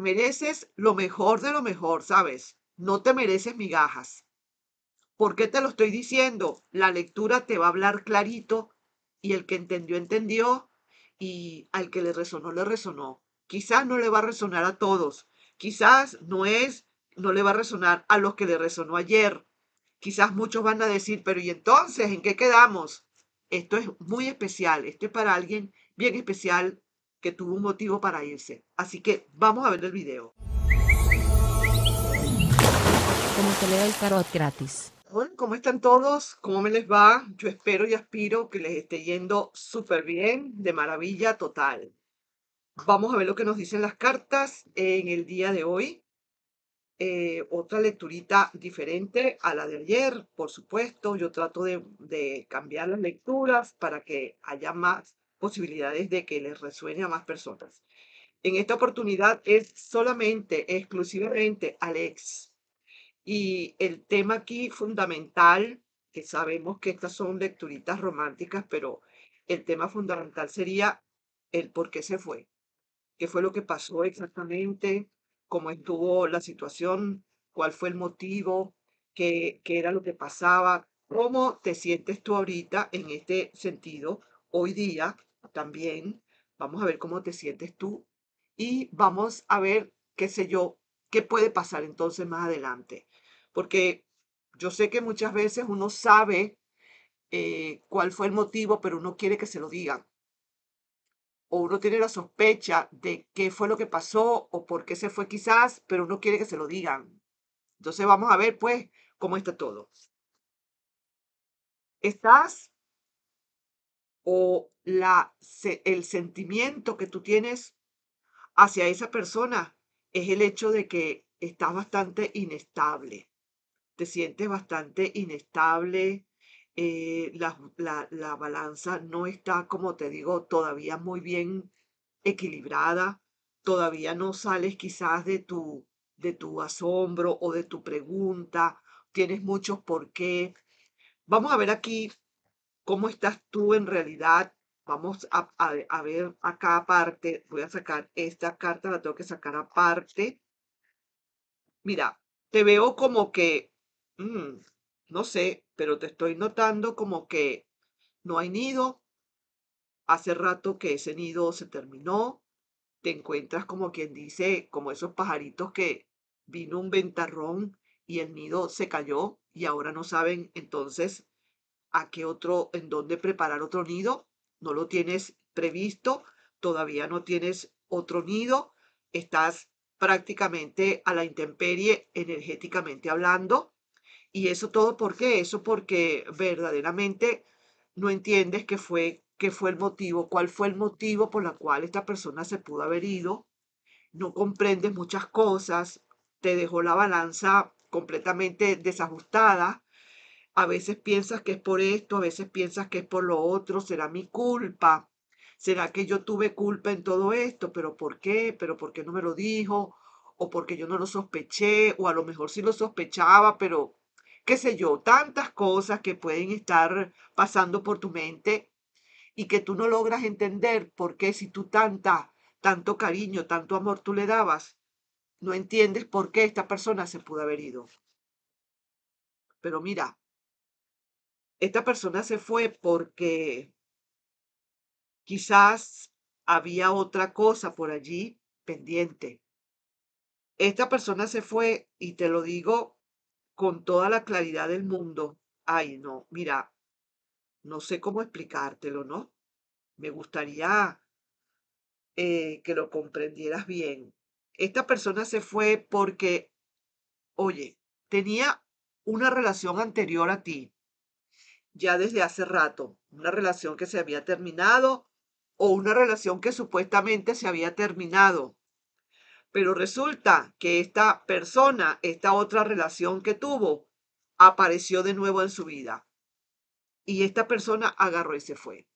mereces lo mejor de lo mejor, ¿sabes? No te mereces migajas. ¿Por qué te lo estoy diciendo? La lectura te va a hablar clarito y el que entendió, entendió y al que le resonó, le resonó. Quizás no le va a resonar a todos. Quizás no es, no le va a resonar a los que le resonó ayer. Quizás muchos van a decir, pero ¿y entonces en qué quedamos? Esto es muy especial. Esto es para alguien bien especial que tuvo un motivo para irse. Así que vamos a ver el video. Como el tarot gratis. Hola, ¿cómo están todos? ¿Cómo me les va? Yo espero y aspiro que les esté yendo súper bien, de maravilla total. Vamos a ver lo que nos dicen las cartas en el día de hoy. Eh, otra lecturita diferente a la de ayer, por supuesto. Yo trato de cambiar las lecturas para que haya más posibilidades de que les resuene a más personas. En esta oportunidad es solamente, exclusivamente Alex. Y el tema aquí fundamental, que sabemos que estas son lecturitas románticas, pero el tema fundamental sería el por qué se fue, qué fue lo que pasó exactamente, cómo estuvo la situación, cuál fue el motivo, qué, qué era lo que pasaba, cómo te sientes tú ahorita en este sentido, hoy día, también. Vamos a ver cómo te sientes tú y vamos a ver, qué sé yo, qué puede pasar entonces más adelante. Porque yo sé que muchas veces uno sabe eh, cuál fue el motivo, pero uno quiere que se lo digan. O uno tiene la sospecha de qué fue lo que pasó o por qué se fue quizás, pero uno quiere que se lo digan. Entonces vamos a ver pues cómo está todo. ¿Estás o la, el sentimiento que tú tienes hacia esa persona es el hecho de que estás bastante inestable, te sientes bastante inestable, eh, la, balanza no está, como te digo, todavía muy bien equilibrada, todavía no sales quizás de tu, de tu asombro o de tu pregunta, tienes muchos por qué. Vamos a ver aquí cómo estás tú en realidad. Vamos a, ver acá aparte. Voy a sacar esta carta, la tengo que sacar aparte. Mira, te veo como que, mm, no sé, pero te estoy notando como que no hay nido. Hace rato que ese nido se terminó. Te encuentras como quien dice, como esos pajaritos que vino un ventarrón y el nido se cayó y ahora no saben entonces a qué otro, en dónde preparar otro nido, no lo tienes previsto, todavía no tienes otro nido, estás prácticamente a la intemperie energéticamente hablando. Y eso todo, ¿por qué? Eso porque verdaderamente no entiendes qué fue, qué fue el motivo, cuál fue el motivo por la cual esta persona se pudo haber ido. No comprendes muchas cosas, te dejó la balanza completamente desajustada a veces piensas que es por esto, a veces piensas que es por lo otro, será mi culpa. ¿Será que yo tuve culpa en todo esto? ¿Pero por qué? ¿Pero por qué no me lo dijo? ¿O porque yo no lo sospeché? ¿O a lo mejor sí lo sospechaba, pero qué sé yo? Tantas cosas que pueden estar pasando por tu mente y que tú no logras entender por qué si tú tanta, tanto cariño, tanto amor tú le dabas, no entiendes por qué esta persona se pudo haber ido. Pero mira, esta persona se fue porque quizás había otra cosa por allí pendiente. Esta persona se fue y te lo digo con toda la claridad del mundo. Ay, no, mira, no sé cómo explicártelo, ¿no? Me gustaría eh, que lo comprendieras bien. Esta persona se fue porque, oye, tenía una relación anterior a ti ya desde hace rato, una relación que se había terminado o una relación que supuestamente se había terminado. Pero resulta que esta persona, esta otra relación que tuvo, apareció de nuevo en su vida. Y esta persona agarró y se fue.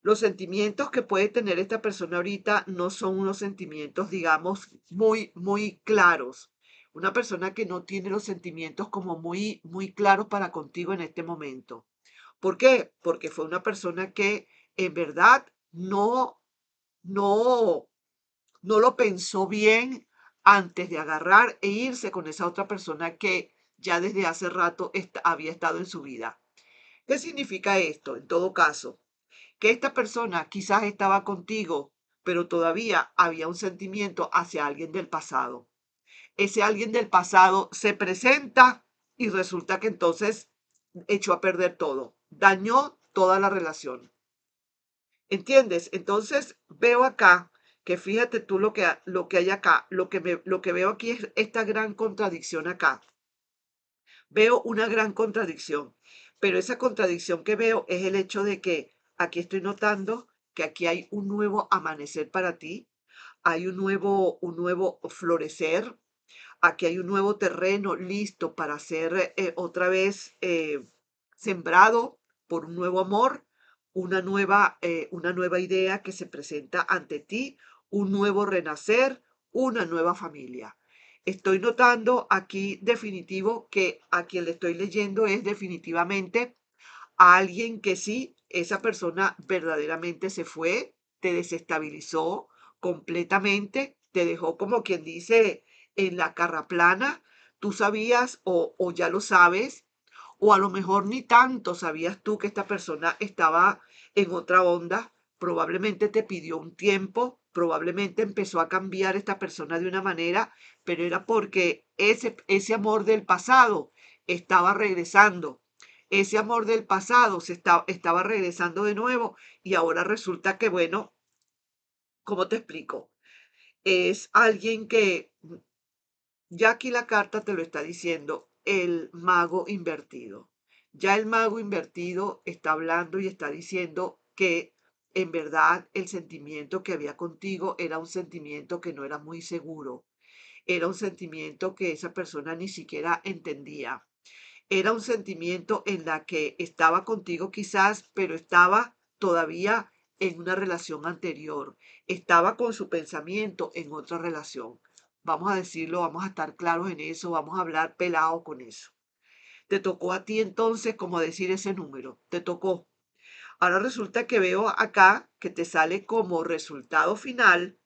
Los sentimientos que puede tener esta persona ahorita no son unos sentimientos, digamos, muy, muy claros. Una persona que no tiene los sentimientos como muy, muy claros para contigo en este momento. ¿Por qué? Porque fue una persona que en verdad no, no, no lo pensó bien antes de agarrar e irse con esa otra persona que ya desde hace rato había estado en su vida. ¿Qué significa esto en todo caso? Que esta persona quizás estaba contigo, pero todavía había un sentimiento hacia alguien del pasado ese alguien del pasado se presenta y resulta que entonces echó a perder todo, dañó toda la relación. ¿Entiendes? Entonces veo acá que fíjate tú lo que, lo que hay acá, lo que, lo que veo aquí es esta gran contradicción acá. Veo una gran contradicción, pero esa contradicción que veo es el hecho de que aquí estoy notando que aquí hay un nuevo amanecer para ti, hay un nuevo, un nuevo florecer, Aquí hay un nuevo terreno listo para ser eh, otra vez eh, sembrado por un nuevo amor, una nueva, eh, una nueva idea que se presenta ante ti, un nuevo renacer, una nueva familia. Estoy notando aquí definitivo que a quien le estoy leyendo es definitivamente a alguien que sí, esa persona verdaderamente se fue, te desestabilizó completamente, te dejó como quien dice en la plana, tú sabías o, ya lo sabes, o a lo mejor ni tanto sabías tú que esta persona estaba en otra onda, probablemente te pidió un tiempo, probablemente empezó a cambiar esta persona de una manera, pero era porque ese, ese amor del pasado estaba regresando. Ese amor del pasado se estaba regresando de nuevo y ahora resulta que, bueno, ¿cómo te explico? Es alguien que ya aquí la carta te lo está diciendo el mago invertido. Ya el mago invertido está hablando y está diciendo que en verdad el sentimiento que había contigo era un sentimiento que no era muy seguro. Era un sentimiento que esa persona ni siquiera entendía. Era un sentimiento en la que estaba contigo quizás, pero estaba todavía en una relación anterior, estaba con su pensamiento en otra relación. Vamos a decirlo, vamos a estar claros en eso, vamos a hablar pelado con eso. Te tocó a ti entonces como decir ese número, te tocó. Ahora resulta que veo acá que te sale como resultado final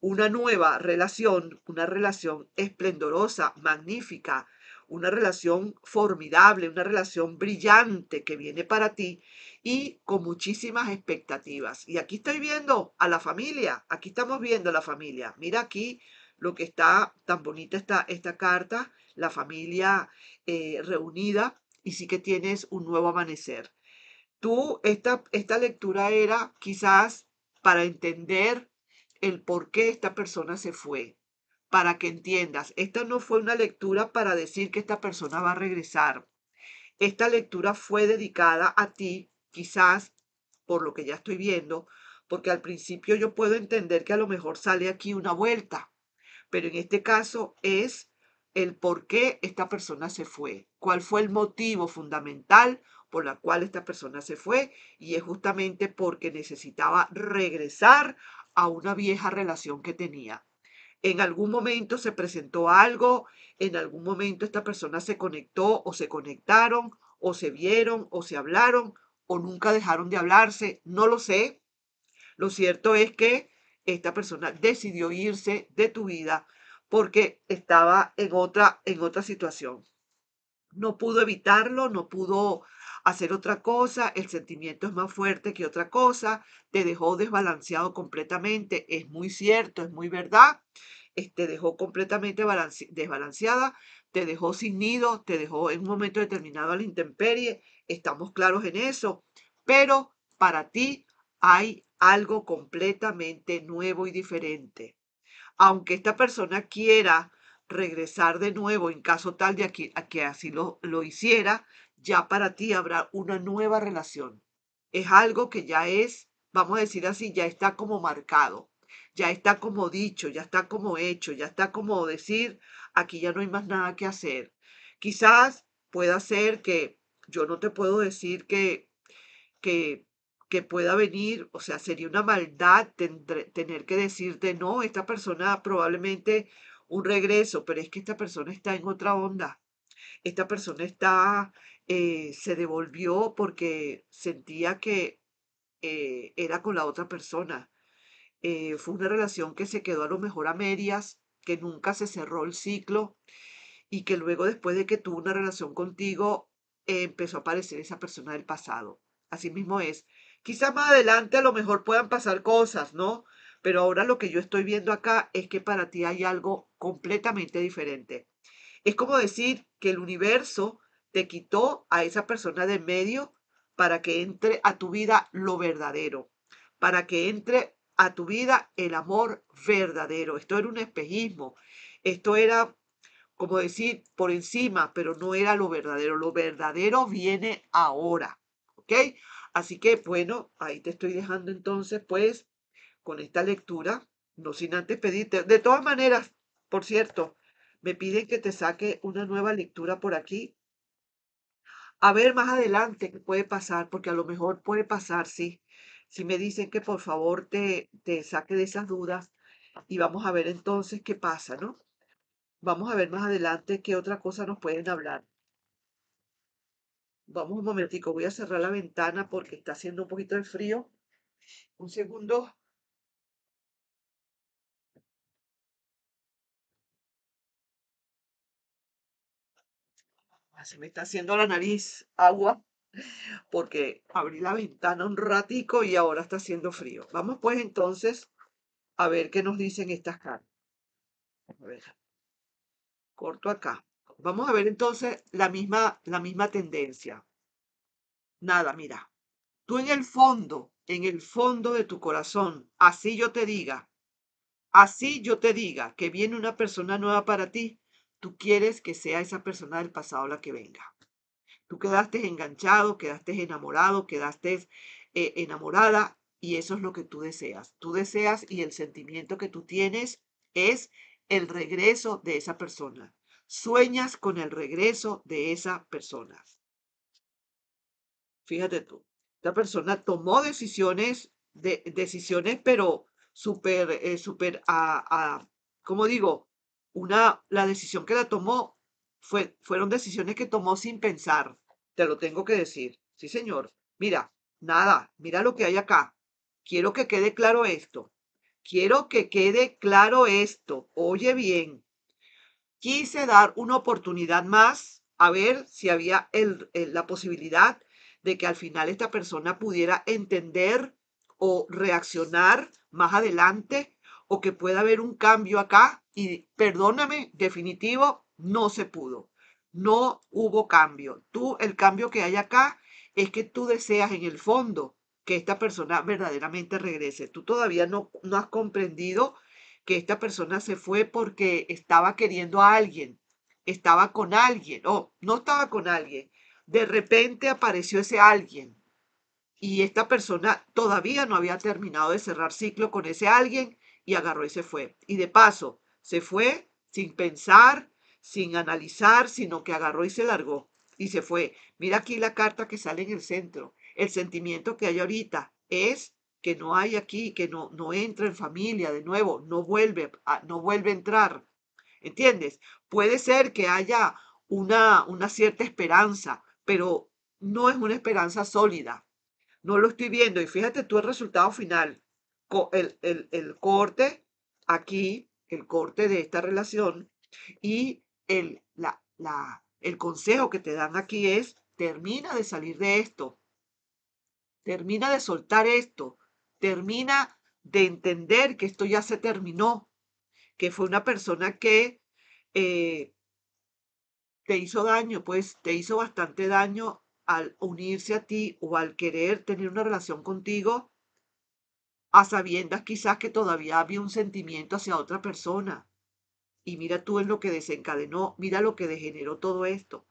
una nueva relación, una relación esplendorosa, magnífica, una relación formidable, una relación brillante que viene para ti y con muchísimas expectativas. Y aquí estoy viendo a la familia, aquí estamos viendo a la familia. Mira aquí lo que está tan bonita está esta carta, la familia eh, reunida y sí que tienes un nuevo amanecer. Tú, esta, esta lectura era quizás para entender el por qué esta persona se fue, para que entiendas. Esta no fue una lectura para decir que esta persona va a regresar. Esta lectura fue dedicada a ti, quizás, por lo que ya estoy viendo, porque al principio yo puedo entender que a lo mejor sale aquí una vuelta, pero en este caso es el por qué esta persona se fue, cuál fue el motivo fundamental por la cual esta persona se fue y es justamente porque necesitaba regresar a una vieja relación que tenía. En algún momento se presentó algo, en algún momento esta persona se conectó o se conectaron o se vieron o se hablaron o nunca dejaron de hablarse, no lo sé. Lo cierto es que esta persona decidió irse de tu vida porque estaba en otra, en otra situación. No pudo evitarlo, no pudo hacer otra cosa, el sentimiento es más fuerte que otra cosa, te dejó desbalanceado completamente, es muy cierto, es muy verdad, te dejó completamente desbalanceada, te dejó sin nido, te dejó en un momento determinado a la intemperie, estamos claros en eso, pero para ti hay algo completamente nuevo y diferente. Aunque esta persona quiera regresar de nuevo en caso tal de aquí, a que así lo, hiciera, ya para ti habrá una nueva relación. Es algo que ya es, vamos a decir así, ya está como marcado, ya está como dicho, ya está como hecho, ya está como decir, aquí ya no hay más nada que hacer. Quizás pueda ser que yo no te puedo decir que, que que pueda venir, o sea, sería una maldad tener que decirte, no, esta persona probablemente un regreso, pero es que esta persona está en otra onda. Esta persona está, eh, se devolvió porque sentía que eh, era con la otra persona. Eh, fue una relación que se quedó a lo mejor a medias, que nunca se cerró el ciclo y que luego después de que tuvo una relación contigo empezó a aparecer esa persona del pasado. Así mismo es, Quizás más adelante a lo mejor puedan pasar cosas, ¿no? Pero ahora lo que yo estoy viendo acá es que para ti hay algo completamente diferente. Es como decir que el universo te quitó a esa persona de medio para que entre a tu vida lo verdadero, para que entre a tu vida el amor verdadero. Esto era un espejismo, esto era, como decir, por encima, pero no era lo verdadero. Lo verdadero viene ahora, ¿ok? Así que, bueno, ahí te estoy dejando entonces, pues, con esta lectura, no sin antes pedirte. De todas maneras, por cierto, me piden que te saque una nueva lectura por aquí. A ver más adelante qué puede pasar, porque a lo mejor puede pasar, sí. Si me dicen que por favor te, saque de esas dudas y vamos a ver entonces qué pasa, ¿no? Vamos a ver más adelante qué otra cosa nos pueden hablar. Vamos un momentico, voy a cerrar la ventana porque está haciendo un poquito de frío. Un segundo. Ah, se me está haciendo la nariz agua porque abrí la ventana un ratico y ahora está haciendo frío. Vamos pues entonces a ver qué nos dicen estas cartas. Corto acá. Vamos a ver entonces la misma, la misma tendencia. Nada, mira. Tú en el fondo, en el fondo de tu corazón, así yo te diga, así yo te diga que viene una persona nueva para ti, tú quieres que sea esa persona del pasado la que venga. Tú quedaste enganchado, quedaste enamorado, quedaste eh, enamorada y eso es lo que tú deseas. Tú deseas y el sentimiento que tú tienes es el regreso de esa persona sueñas con el regreso de esa persona. Fíjate tú, esta persona tomó decisiones, de, decisiones, pero súper, eh, súper, como digo, una, la decisión que la tomó fue, fueron decisiones que tomó sin pensar, te lo tengo que decir. Sí, señor. Mira, nada, mira lo que hay acá. Quiero que quede claro esto. Quiero que quede claro esto. Oye bien, quise dar una oportunidad más a ver si había eh, la posibilidad de que al final esta persona pudiera entender o reaccionar más adelante o que pueda haber un cambio acá. Y perdóname, definitivo, no se pudo. No hubo cambio. Tú, el cambio que hay acá es que tú deseas en el fondo que esta persona verdaderamente regrese. Tú todavía no, no has comprendido que esta persona se fue porque estaba queriendo a alguien, estaba con alguien, o no estaba con alguien. De repente apareció ese alguien y esta persona todavía no había terminado de cerrar ciclo con ese alguien y agarró y se fue. Y de paso, se fue sin pensar, sin analizar, sino que agarró y se largó y se fue. Mira aquí la carta que sale en el centro. El sentimiento que hay ahorita es que no hay aquí, que no, no entra en familia de nuevo, no vuelve, a, no vuelve a entrar. ¿Entiendes? Puede ser que haya una, una cierta esperanza, pero no es una esperanza sólida. No lo estoy viendo. Y fíjate tú el resultado final. El, el, corte aquí, el corte de esta relación y el, la, el consejo que te dan aquí es, termina de salir de esto. Termina de soltar esto termina de entender que esto ya se terminó, que fue una persona que eh, te hizo daño, pues te hizo bastante daño al unirse a ti o al querer tener una relación contigo, a sabiendas quizás que todavía había un sentimiento hacia otra persona. Y mira tú en lo que desencadenó, mira lo que degeneró todo esto.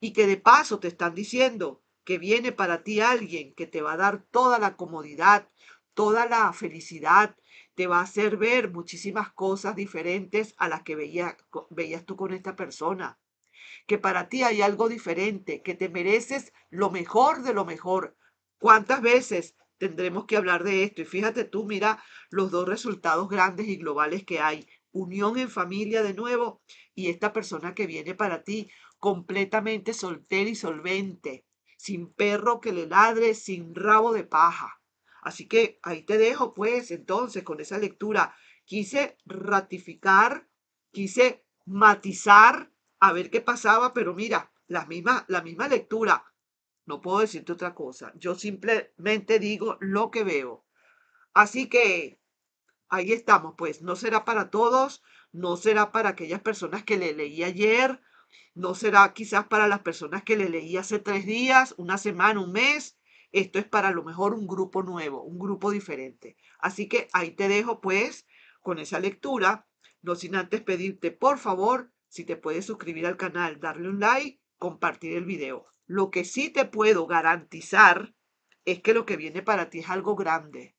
Y que de paso te están diciendo, que viene para ti alguien que te va a dar toda la comodidad, toda la felicidad, te va a hacer ver muchísimas cosas diferentes a las que veías tú con esta persona. Que para ti hay algo diferente, que te mereces lo mejor de lo mejor. ¿Cuántas veces tendremos que hablar de esto? Y fíjate tú, mira los dos resultados grandes y globales que hay. Unión en familia de nuevo y esta persona que viene para ti completamente soltera y solvente, sin perro que le ladre, sin rabo de paja. Así que ahí te dejo, pues, entonces, con esa lectura. Quise ratificar, quise matizar, a ver qué pasaba, pero mira, la misma, la misma lectura. No puedo decirte otra cosa. Yo simplemente digo lo que veo. Así que ahí estamos, pues. No será para todos, no será para aquellas personas que le leí ayer, no será quizás para las personas que le leí hace tres días, una semana, un mes. Esto es para lo mejor un grupo nuevo, un grupo diferente. Así que ahí te dejo pues con esa lectura. No sin antes pedirte, por favor, si te puedes suscribir al canal, darle un like, compartir el video. Lo que sí te puedo garantizar es que lo que viene para ti es algo grande,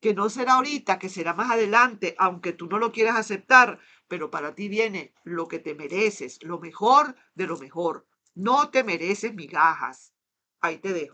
que no será ahorita, que será más adelante, aunque tú no lo quieras aceptar, pero para ti viene lo que te mereces, lo mejor de lo mejor. No te mereces migajas. Ahí te dejo.